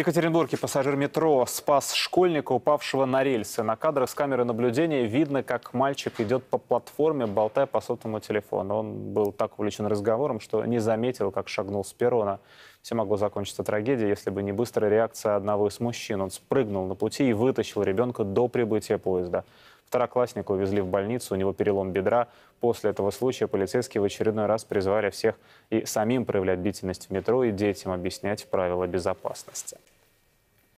Екатеринбурге пассажир метро спас школьника, упавшего на рельсы. На кадрах с камеры наблюдения видно, как мальчик идет по платформе, болтая по сотовому телефону. Он был так увлечен разговором, что не заметил, как шагнул с перона. Все могло закончиться трагедией, если бы не быстрая реакция одного из мужчин. Он спрыгнул на пути и вытащил ребенка до прибытия поезда. Второклассника увезли в больницу, у него перелом бедра. После этого случая полицейские в очередной раз призвали всех и самим проявлять бдительность в метро, и детям объяснять правила безопасности.